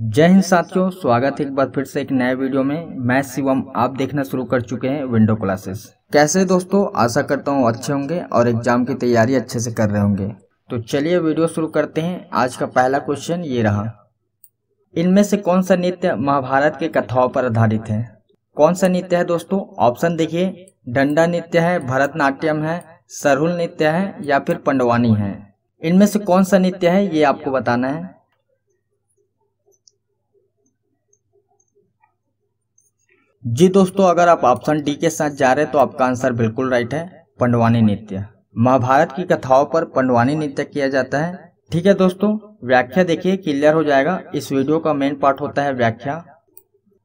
जय हिंद साथियों स्वागत है एक बार फिर से एक नए वीडियो में मैं शिवम आप देखना शुरू कर चुके हैं विंडो क्लासेस कैसे दोस्तों आशा करता हूँ अच्छे होंगे और एग्जाम की तैयारी अच्छे से कर रहे होंगे तो चलिए वीडियो शुरू करते हैं आज का पहला क्वेश्चन ये रहा इनमें से कौन सा नृत्य महाभारत के कथाओं पर आधारित है कौन सा नृत्य है दोस्तों ऑप्शन देखिए डंडा नृत्य है भरतनाट्यम है सरहुल नृत्य है या फिर पंडवानी है इनमें से कौन सा नृत्य है ये आपको बताना है जी दोस्तों अगर आप ऑप्शन डी के साथ जा रहे तो आपका आंसर बिल्कुल राइट है पंडवानी नृत्य महाभारत की कथाओं पर पंडवानी नृत्य किया जाता है ठीक है दोस्तों व्याख्या देखिए क्लियर हो जाएगा इस वीडियो का मेन पार्ट होता है व्याख्या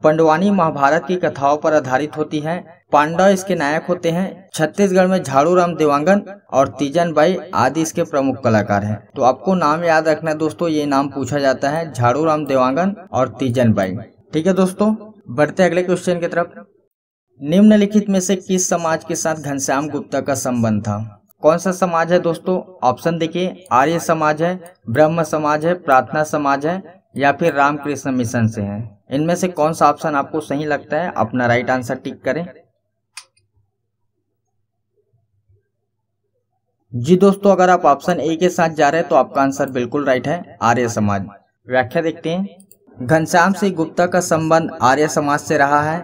पंडवानी महाभारत की कथाओं पर आधारित होती है पांडव इसके नायक होते हैं छत्तीसगढ़ में झाड़ू राम देवांगन और तीजन बाई आदि इसके प्रमुख कलाकार हैं तो आपको नाम याद रखना है दोस्तों ये नाम पूछा जाता है झाड़ू राम देवांगन और तीजन बाई ठीक है दोस्तों बढ़ते अगले क्वेश्चन की तरफ निम्नलिखित में से किस समाज के साथ घनश्याम गुप्ता का संबंध था कौन सा समाज है दोस्तों ऑप्शन देखिए आर्य समाज है ब्रह्म समाज है प्रार्थना समाज है या फिर रामकृष्ण मिशन से है इनमें से कौन सा ऑप्शन आपको सही लगता है अपना राइट आंसर टिक करें जी दोस्तों अगर आप ऑप्शन ए के साथ जा रहे हैं तो आपका आंसर बिल्कुल राइट है आर्य समाज व्याख्या देखते हैं घनश्याम सिंह गुप्ता का संबंध आर्य समाज से रहा है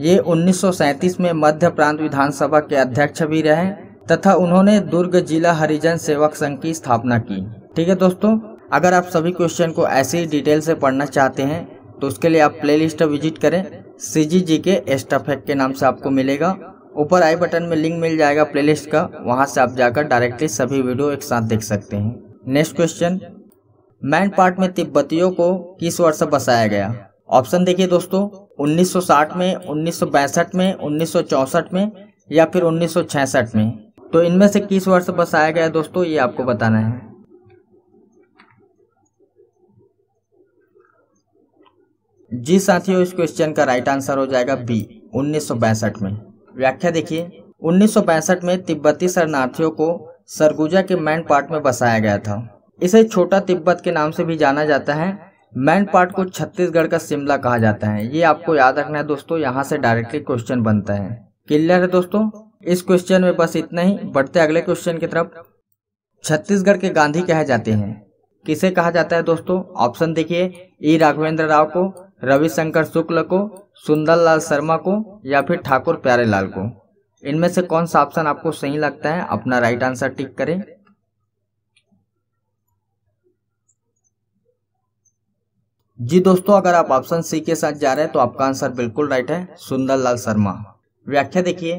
ये 1937 में मध्य प्रांत विधानसभा के अध्यक्ष भी रहे तथा उन्होंने दुर्ग जिला हरिजन सेवक संघ की स्थापना की ठीक है दोस्तों अगर आप सभी क्वेश्चन को ऐसे ही डिटेल से पढ़ना चाहते हैं तो उसके लिए आप प्लेलिस्ट विजिट करें सी जी जी के एस्टाफेक के नाम से आपको मिलेगा ऊपर आई बटन में लिंक मिल जाएगा प्लेलिस्ट का वहाँ से आप जाकर डायरेक्टली सभी वीडियो एक साथ देख सकते हैं नेक्स्ट क्वेश्चन मैन पार्ट में तिब्बतियों को किस वर्ष बसाया गया ऑप्शन देखिए दोस्तों 1960 में 1962 में 1964 में या फिर 1966 में तो इनमें से किस वर्ष बसाया गया दोस्तों ये आपको बताना है जी साथियों इस क्वेश्चन का राइट आंसर हो जाएगा बी उन्नीस में व्याख्या देखिए उन्नीस में तिब्बती शरणार्थियों को सरगुजा के मैन पार्ट में बसाया गया था इसे छोटा तिब्बत के नाम से भी जाना जाता है मैन पार्ट को छत्तीसगढ़ का शिमला कहा जाता है ये आपको याद रखना है दोस्तों यहाँ से डायरेक्टली क्वेश्चन बनता है क्लियर है दोस्तों इस क्वेश्चन में बस इतना ही बढ़ते अगले क्वेश्चन की तरफ छत्तीसगढ़ के गांधी कहे जाते हैं किसे कहा जाता है दोस्तों ऑप्शन देखिए ई राघवेंद्र राव को रविशंकर शुक्ल को सुंदरलाल शर्मा को या फिर ठाकुर प्यारेलाल को इनमें से कौन सा ऑप्शन आपको सही लगता है अपना राइट आंसर टिक करें जी दोस्तों अगर आप ऑप्शन सी के साथ जा रहे हैं तो आपका आंसर बिल्कुल राइट है सुंदरलाल शर्मा व्याख्या देखिए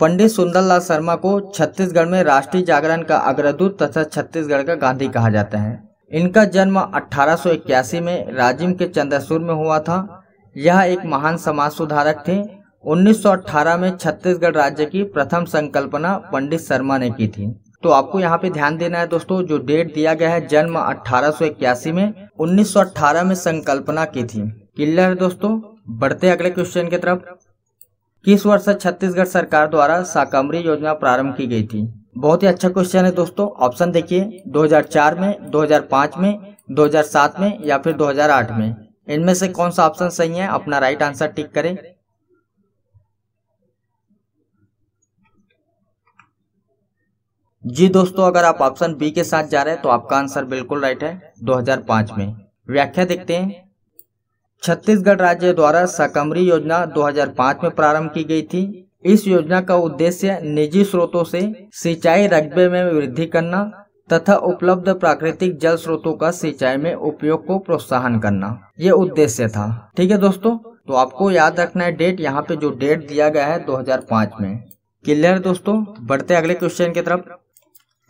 पंडित सुंदरलाल शर्मा को छत्तीसगढ़ में राष्ट्रीय जागरण का अग्रदूत तथा छत्तीसगढ़ का गांधी कहा जाता है इनका जन्म अठारह में राजिम के चंद्रसूर में हुआ था यह एक महान समाज सुधारक थे 1918 में छत्तीसगढ़ राज्य की प्रथम संकल्पना पंडित शर्मा ने की थी तो आपको यहाँ पे ध्यान देना है दोस्तों जो डेट दिया गया है जन्म अठारह में 1918 में संकल्पना की थी क्लियर दोस्तों बढ़ते अगले क्वेश्चन की तरफ किस वर्ष छत्तीसगढ़ सरकार द्वारा साकम्बरी योजना प्रारंभ की गई थी बहुत ही अच्छा क्वेश्चन है दोस्तों ऑप्शन देखिए 2004 में 2005 में 2007 में या फिर 2008 में इनमें से कौन सा ऑप्शन सही है अपना राइट आंसर टिक करें जी दोस्तों अगर आप ऑप्शन बी के साथ जा रहे हैं तो आपका आंसर बिल्कुल राइट है 2005 में व्याख्या देखते हैं छत्तीसगढ़ राज्य द्वारा सकमरी योजना 2005 में प्रारंभ की गई थी इस योजना का उद्देश्य निजी स्रोतों से सिंचाई रकबे में वृद्धि करना तथा उपलब्ध प्राकृतिक जल स्रोतों का सिंचाई में उपयोग को प्रोत्साहन करना ये उद्देश्य था ठीक है दोस्तों तो आपको याद रखना है डेट यहाँ पे जो डेट दिया गया है 2005 में क्लियर दोस्तों बढ़ते अगले क्वेश्चन की तरफ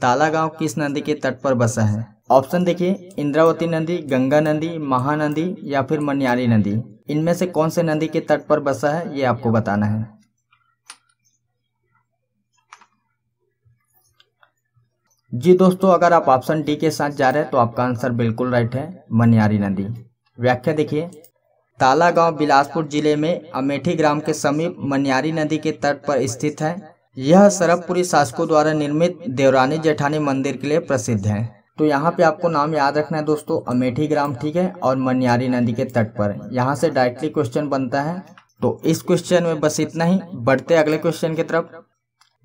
ताला गांव किस नदी के तट पर बसा है ऑप्शन देखिए इंद्रावती नदी गंगा नदी महानदी या फिर मनियारी नदी इनमें से कौन से नदी के तट पर बसा है ये आपको बताना है जी दोस्तों अगर आप ऑप्शन डी के साथ जा रहे हैं तो आपका आंसर बिल्कुल राइट है मनियारी नदी व्याख्या देखिए ताला गांव बिलासपुर जिले में अमेठी ग्राम के समीप मनियारी नदी के तट पर स्थित है यह सरबपुरी शासकों द्वारा निर्मित देवरानी जेठानी मंदिर के लिए प्रसिद्ध है तो यहाँ पे आपको नाम याद रखना है दोस्तों अमेठी ग्राम ठीक है और मनियारी नदी के तट पर यहाँ से डायरेक्टली क्वेश्चन बनता है तो इस क्वेश्चन में बस इतना ही बढ़ते अगले क्वेश्चन की तरफ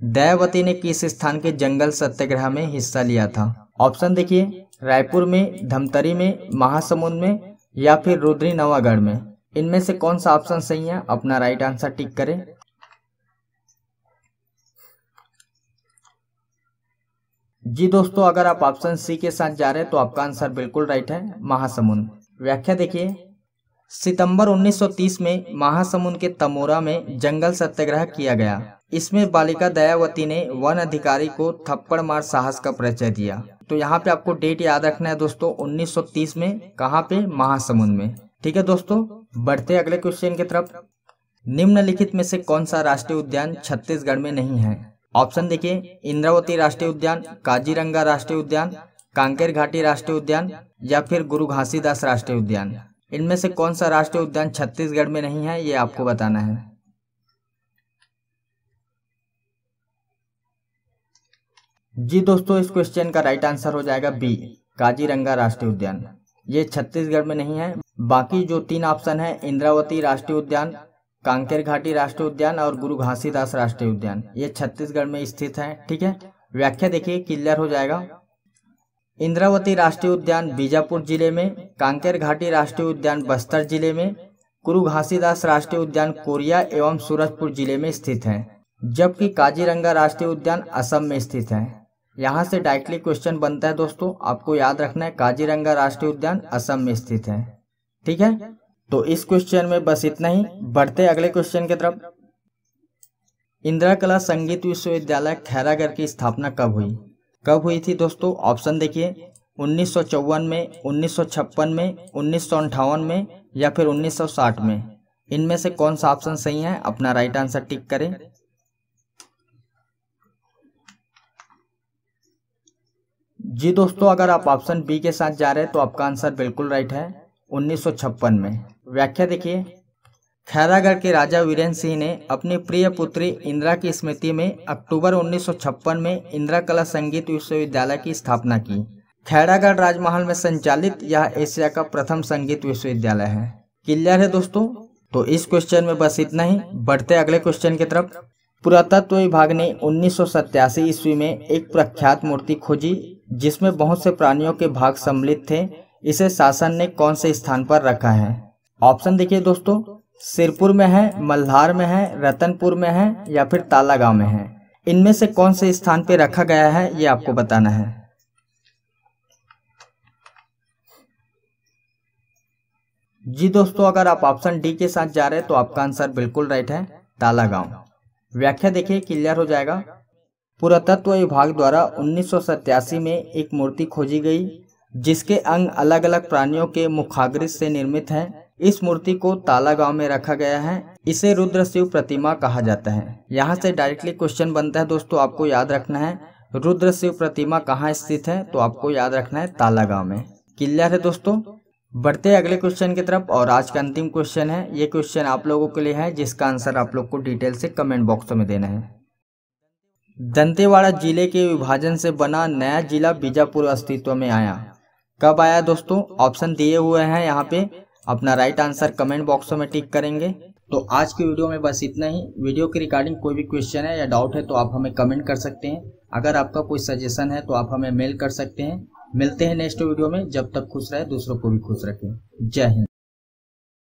दयावती ने किस स्थान के जंगल सत्याग्रह में हिस्सा लिया था ऑप्शन देखिए रायपुर में धमतरी में महासमुंद में या फिर रुद्री नवागढ़ में इनमें से कौन सा ऑप्शन सही है अपना राइट आंसर टिक करें जी दोस्तों अगर आप ऑप्शन सी के साथ जा रहे हैं तो आपका आंसर बिल्कुल राइट है महासमुंद व्याख्या देखिए सितंबर 1930 में महासमुंद के तमोरा में जंगल सत्याग्रह किया गया इसमें बालिका दयावती ने वन अधिकारी को थप्पड़ मार साहस का परिचय दिया तो यहाँ पे आपको डेट याद रखना है दोस्तों 1930 में कहाँ पे महासमुंद में ठीक है दोस्तों बढ़ते अगले क्वेश्चन की तरफ निम्नलिखित में से कौन सा राष्ट्रीय उद्यान छत्तीसगढ़ में नहीं है ऑप्शन देखिए इंद्रावती राष्ट्रीय उद्यान काजीरंगा राष्ट्रीय उद्यान कांकेर घाटी राष्ट्रीय उद्यान या फिर गुरु घासीदास राष्ट्रीय उद्यान इनमें से कौन सा राष्ट्रीय उद्यान छत्तीसगढ़ में नहीं है ये आपको बताना है जी दोस्तों इस क्वेश्चन का राइट आंसर हो जाएगा बी काजीरंगा राष्ट्रीय उद्यान ये छत्तीसगढ़ में नहीं है बाकी जो तीन ऑप्शन है इंद्रावती राष्ट्रीय उद्यान कांकेर घाटी राष्ट्रीय उद्यान और गुरु घासीदास राष्ट्रीय उद्यान ये छत्तीसगढ़ में स्थित है ठीक है व्याख्या देखिए क्लियर हो जाएगा इंद्रावती राष्ट्रीय उद्यान बीजापुर जिले में कांकेर घाटी राष्ट्रीय उद्यान बस्तर जिले में गुरु घासीदास राष्ट्रीय उद्यान कोरिया एवं सूरजपुर जिले में स्थित है जबकि काजीरंगा राष्ट्रीय उद्यान असम में स्थित है यहाँ से डायरेक्टली क्वेश्चन बनता है दोस्तों आपको याद रखना है काजीरंगा राष्ट्रीय उद्यान असम में स्थित है ठीक है तो इस क्वेश्चन में बस इतना ही बढ़ते अगले क्वेश्चन की तरफ इंदिरा कला संगीत विश्वविद्यालय खैरागढ़ की स्थापना कब हुई कब हुई थी दोस्तों ऑप्शन देखिए उन्नीस में उन्नीस में उन्नीस में या फिर 1960 में इनमें से कौन सा ऑप्शन सही है अपना राइट आंसर टिक करें जी दोस्तों अगर आप ऑप्शन बी के साथ जा रहे हैं तो आपका आंसर बिल्कुल राइट है उन्नीस में व्याख्या देखिए खैरागढ़ के राजा वीरेन्द्र सिंह ने अपनी प्रिय पुत्री इंदिरा की स्मृति में अक्टूबर 1956 में इंदिरा कला संगीत विश्वविद्यालय की स्थापना की खैरागढ़ राजमहल में संचालित यह एशिया का प्रथम संगीत विश्वविद्यालय है क्लियर है दोस्तों तो इस क्वेश्चन में बस इतना ही बढ़ते अगले क्वेश्चन की तरफ पुरातत्व विभाग ने उन्नीस ईस्वी में एक प्रख्यात मूर्ति खोजी जिसमें बहुत से प्राणियों के भाग सम्मिलित थे इसे शासन ने कौन से स्थान पर रखा है ऑप्शन देखिए दोस्तों सिरपुर में है मल्हार में है रतनपुर में है या फिर तालागांव में है इनमें से कौन से स्थान पर रखा गया है ये आपको बताना है जी दोस्तों अगर आप ऑप्शन डी के साथ जा रहे हैं तो आपका आंसर बिल्कुल राइट है तालागांव व्याख्या देखिए क्लियर हो जाएगा पुरातत्व विभाग द्वारा उन्नीस में एक मूर्ति खोजी गई जिसके अंग अलग अलग प्राणियों के मुखाग्रिस से निर्मित है इस मूर्ति को ताला गांव में रखा गया है इसे रुद्र शिव प्रतिमा कहा जाता है यहाँ से डायरेक्टली क्वेश्चन बनता है दोस्तों आपको याद रखना है रुद्र शिव प्रतिमा कहाँ स्थित है तो आपको याद रखना है ताला गांव में क्लियर है दोस्तों बढ़ते अगले क्वेश्चन की तरफ और आज का अंतिम क्वेश्चन है ये क्वेश्चन आप लोगों के लिए है जिसका आंसर आप लोग को डिटेल से कमेंट बॉक्स में देना है दंतेवाड़ा जिले के विभाजन से बना नया जिला बीजापुर अस्तित्व में आया कब आया दोस्तों ऑप्शन दिए हुए हैं यहाँ पे अपना राइट आंसर कमेंट बॉक्सों में टिक करेंगे तो आज की वीडियो में बस इतना ही वीडियो के रिगार्डिंग कोई भी क्वेश्चन है या डाउट है तो आप हमें कमेंट कर सकते हैं अगर आपका कोई सजेशन है तो आप हमें मेल कर सकते हैं मिलते हैं नेक्स्ट वीडियो में जब तक खुश रहे दूसरों को भी खुश रखें जय हिंद